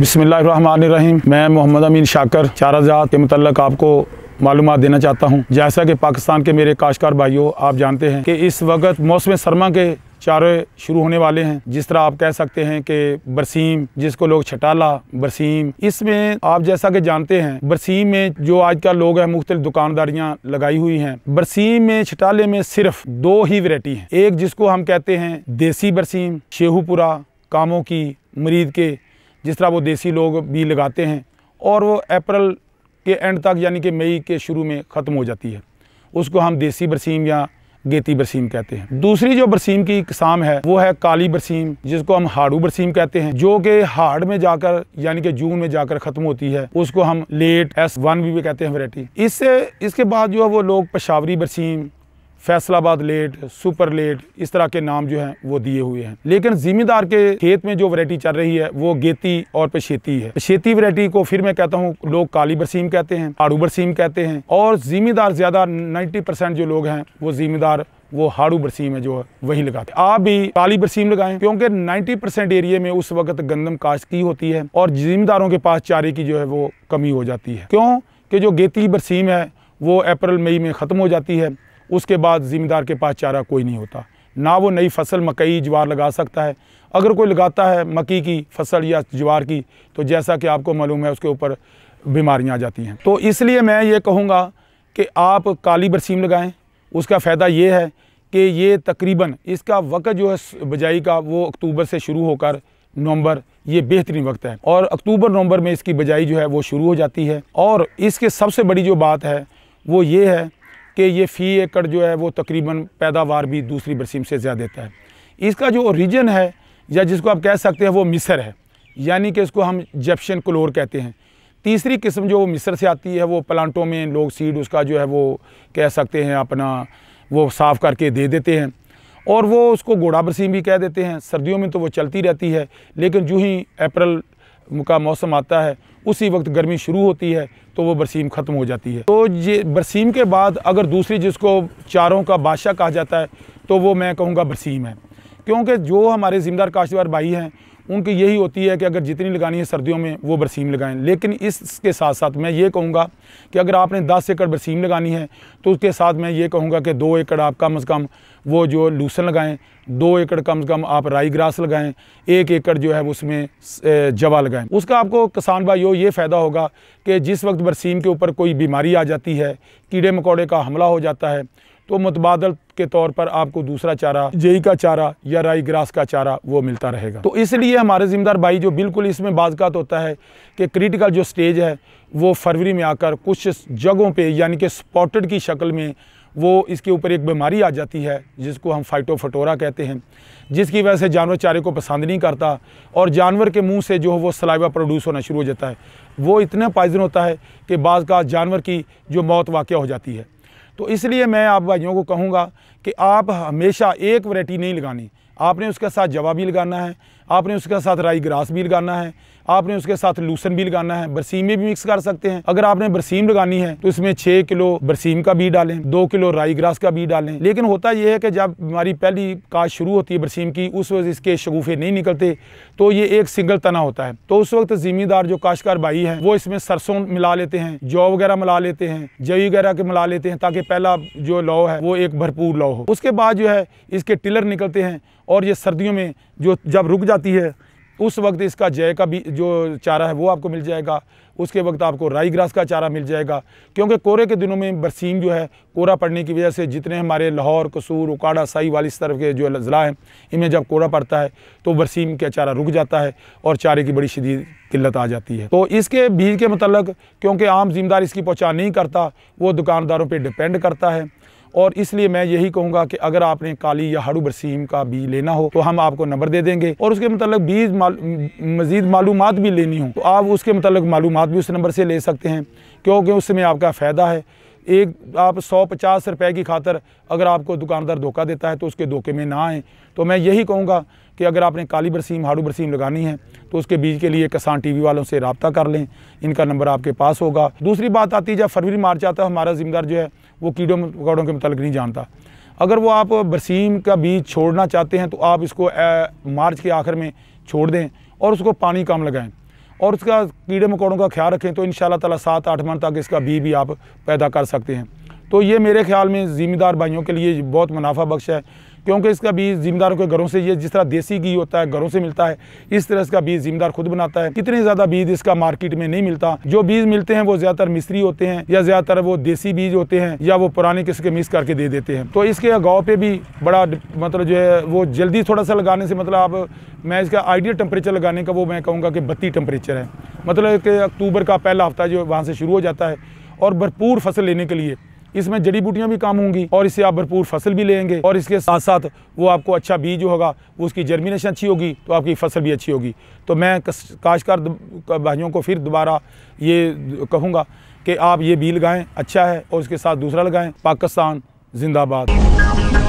बिसमीम मैं मोहम्मद अमीन शाकर चाराजात के मतलब आपको मालूम देना चाहता हूँ जैसा कि पाकिस्तान के मेरे काशकार भाइयों आप जानते हैं कि इस वक्त मौसम सरमा के चारे शुरू होने वाले हैं जिस तरह आप कह सकते हैं कि बरसीम जिसको लोग छटाला बरसीम इसमें आप जैसा कि जानते हैं बरसीम में जो आजकल लोग हैं मुख्तल दुकानदारियां लगाई हुई हैं बरसीम में छटाले में सिर्फ दो ही वैरायटी हैं एक जिसको हम कहते हैं देसी बरसीम शेहूपुरा कामों की मरीद के जिस तरह वो देसी लोग भी लगाते हैं और वो अप्रैल के एंड तक यानी कि मई के शुरू में ख़त्म हो जाती है उसको हम देसी बरसीम या गेती बरसीम कहते हैं दूसरी जो बरसीम की किसाम है वो है काली बरसीम जिसको हम हाड़ू बरसीम कहते हैं जो कि हाड़ में जाकर यानी कि जून में जाकर खत्म होती है उसको हम लेट एस वन भी, भी कहते हैं वरायटी इससे इसके बाद जो है वो लोग पेशावरी बरसीम फैसलाबाद लेट सुपर लेट इस तरह के नाम जो हैं वो दिए हुए हैं लेकिन जिम्मेदार के खेत में जो वरायटी चल रही है वो गेती और पशेती है पशेती वरायटी को फिर मैं कहता हूँ लोग काली बरसीम कहते हैं आड़ू बरसीम कहते हैं और जिम्मेदार ज़्यादा नाइन्टी परसेंट जो लोग हैं वो जिम्मेदार वो हाड़ू बरसीम है जो वही लगाते आप भी काली बरसीम लगाएं क्योंकि 90 परसेंट एरिया में उस वक्त गंदम काश्त की होती है और जिम्मेदारों के पास चारे की जो है वो कमी हो जाती है क्यों कि जो गेती बरसीम है वो अप्रैल मई में ख़त्म हो जाती है उसके बाद ज़िम्मेदार के पास चारा कोई नहीं होता ना वो नई फसल मकई ज्वार लगा सकता है अगर कोई लगाता है मकई की फसल या ज्वार की तो जैसा कि आपको मालूम है उसके ऊपर बीमारियां आ जाती हैं तो इसलिए मैं ये कहूँगा कि आप काली बरसीम लगाएं उसका फ़ायदा ये है कि ये तकरीबन इसका वक्त जो है बजाई का वो अक्टूबर से शुरू होकर नवंबर ये बेहतरीन वक्त है और अक्टूबर नवंबर में इसकी बजाई जो है वो शुरू हो जाती है और इसके सबसे बड़ी जो बात है वो ये है कि ये फ़ी एकड़ जो है वो तकरीबन पैदावार भी दूसरी बरसीम से ज़्यादा देता है इसका जो ओरिजन है या जिसको आप कह सकते हैं वो मिसर है यानी कि इसको हम जप्शन क्लोर कहते हैं तीसरी किस्म जो मिसर से आती है वो प्लांटों में लोग सीड उसका जो है वो कह सकते हैं अपना वो साफ़ करके दे देते हैं और वो उसको घोड़ा बरसीम भी कह देते हैं सर्दियों में तो वो चलती रहती है लेकिन जो ही अप्रैल का मौसम आता है उसी वक्त गर्मी शुरू होती है तो वो बरसीम ख़त्म हो जाती है तो ये बरसीम के बाद अगर दूसरी जिसको चारों का बादशाह कहा जाता है तो वो मैं कहूँगा बरसीम है क्योंकि जो हमारे ज़िम्मेदार काश्तवार भाई हैं उनकी यही होती है कि अगर जितनी लगानी है सर्दियों में वो बरसीम लगाएं लेकिन इसके साथ साथ मैं ये कहूँगा कि अगर आपने दस एकड़ बरसीम लगानी है तो उसके साथ मैं ये कहूँगा कि दो एकड़ आप कम अज़ कम वो जो लूसन लगाएं दो एकड़ कम से कम आप राई ग्रास लगाएं एक एकड़ जो है उसमें जवा लगाएं उसका आपको किसान भाई ये फ़ायदा होगा कि जिस वक्त बरसीम के ऊपर कोई बीमारी आ जाती है कीड़े मकोड़े का हमला हो जाता है तो मुतबादल के तौर पर आपको दूसरा चारा जेई का चारा या राई ग्रास का चारा वो मिलता रहेगा तो इसलिए हमारे ज़िम्मेदार भाई जो बिल्कुल इसमें बाज़ात होता है कि क्रिटिकल जो स्टेज है वो फरवरी में आकर कुछ जगहों पे यानी कि स्पॉटेड की शक्ल में वो इसके ऊपर एक बीमारी आ जाती है जिसको हम फाइटोफटोरा कहते हैं जिसकी वजह से जानवर चारे को पसंद नहीं करता और जानवर के मुंह से जो है वो सलाइवा प्रोड्यूस होना शुरू हो जाता है वो इतना पॉइजन होता है कि बाज़ का जानवर की जो मौत वाक़ हो जाती है तो इसलिए मैं आप भाइयों को कहूँगा कि आप हमेशा एक वरायटी नहीं लगानी आपने उसके साथ जवा भी लगाना है आपने उसके साथ राई ग्रास भी लगाना है आपने उसके साथ लूसन भी लगाना है बरसीम में भी मिक्स कर सकते हैं अगर आपने बरसीम लगानी है तो इसमें छः किलो बरसीम का बीज डालें दो किलो राई ग्रास का बीज डालें लेकिन होता यह है कि जब हमारी पहली काश शुरू होती है बरसीम की उस वक्त इसके शगुफ़े नहीं निकलते तो ये एक सिंगल तना होता है तो उस वक्त जिम्मेदार जो काशकार भाई हैं वो इसमें सरसों मिला लेते हैं जौ वगैरह मिला लेते हैं जई वगैरह के मिला लेते हैं ताकि पहला जो लॉ है वो एक भरपूर लॉ हो उसके बाद जो है इसके टिलर निकलते हैं और ये सर्दियों में जो जब रुक जाते आती है उस वक्त इसका जय का भी जो चारा है वो आपको मिल जाएगा उसके वक्त आपको राई ग्रास का चारा मिल जाएगा क्योंकि कोरे के दिनों में बरसीम जो है कोरा पड़ने की वजह से जितने हमारे लाहौर कसूर उकाड़ा साई वाली इस तरफ के जो अजला हैं इनमें जब कोरा पड़ता है तो बरसीम का चारा रुक जाता है और चारे की बड़ी शदीद किल्लत आ जाती है तो इसके बीज के मतलब क्योंकि आम जिम्मेदार इसकी पहुँचा नहीं करता वो दुकानदारों पर डिपेंड करता है और इसलिए मैं यही कहूँगा कि अगर आपने काली या हाड़ू बरसीम का बीज लेना हो तो हम आपको नंबर दे देंगे और उसके मतलब बीज माल, मज़ीद मालूम भी लेनी हो तो आप उसके मतलब मालूम भी उस नंबर से ले सकते हैं क्योंकि उसमें आपका फ़ायदा है एक आप सौ पचास रुपए की खातर अगर आपको दुकानदार धोखा देता है तो उसके धोखे में ना आएँ तो मैं यही कहूँगा कि अगर आपने काली बरसीम हाड़ू बरसीम लगानी है तो उसके बीज के लिए किसान टीवी वालों से रबता कर लें इनका नंबर आपके पास होगा दूसरी बात आती है जब फरवरी मार्च आता है हमारा जिम्मेदार जो है वो कीड़ों मकौड़ों के मतलब नहीं जानता अगर वो आप बरसीम का बीज छोड़ना चाहते हैं तो आप इसको मार्च के आखिर में छोड़ दें और उसको पानी कम लगाएँ और उसका कीड़े मकोड़ों का ख्याल रखें तो इन ताला सात आठ मन तक इसका बी भी आप पैदा कर सकते हैं तो ये मेरे ख्याल में ज़िम्मेदार भाइयों के लिए बहुत मुनाफा बख्श है क्योंकि इसका बीज जिम्मेदारों के घरों से ये जिस तरह देसी घी होता है घरों से मिलता है इस तरह इसका बीज जिम्मेदार खुद बनाता है कितने ज़्यादा बीज इसका मार्केट में नहीं मिलता जो बीज मिलते हैं वो ज़्यादातर मिस्त्री होते हैं या ज़्यादातर वो देसी बीज होते हैं या वो पुराने किस्म के मिक्स करके दे देते हैं तो इसके गाँव पर भी बड़ा मतलब जो है वो जल्दी थोड़ा सा लगाने से मतलब आप मैं इसका आइडियल टेम्परेचर लगाने का वो मैं कहूँगा कि बत्ती टेम्परेचर है मतलब कि अक्टूबर का पहला हफ्ता जो वहाँ से शुरू हो जाता है और भरपूर फसल लेने के लिए इसमें जड़ी बूटियाँ भी काम होंगी और इससे आप भरपूर फसल भी लेंगे और इसके साथ साथ वो आपको अच्छा बीज होगा उसकी जर्मिनेशन अच्छी होगी तो आपकी फसल भी अच्छी होगी तो मैं काशकार भाइयों को फिर दोबारा ये कहूँगा कि आप ये बी लगाएँ अच्छा है और उसके साथ दूसरा लगाएँ पाकिस्तान जिंदाबाद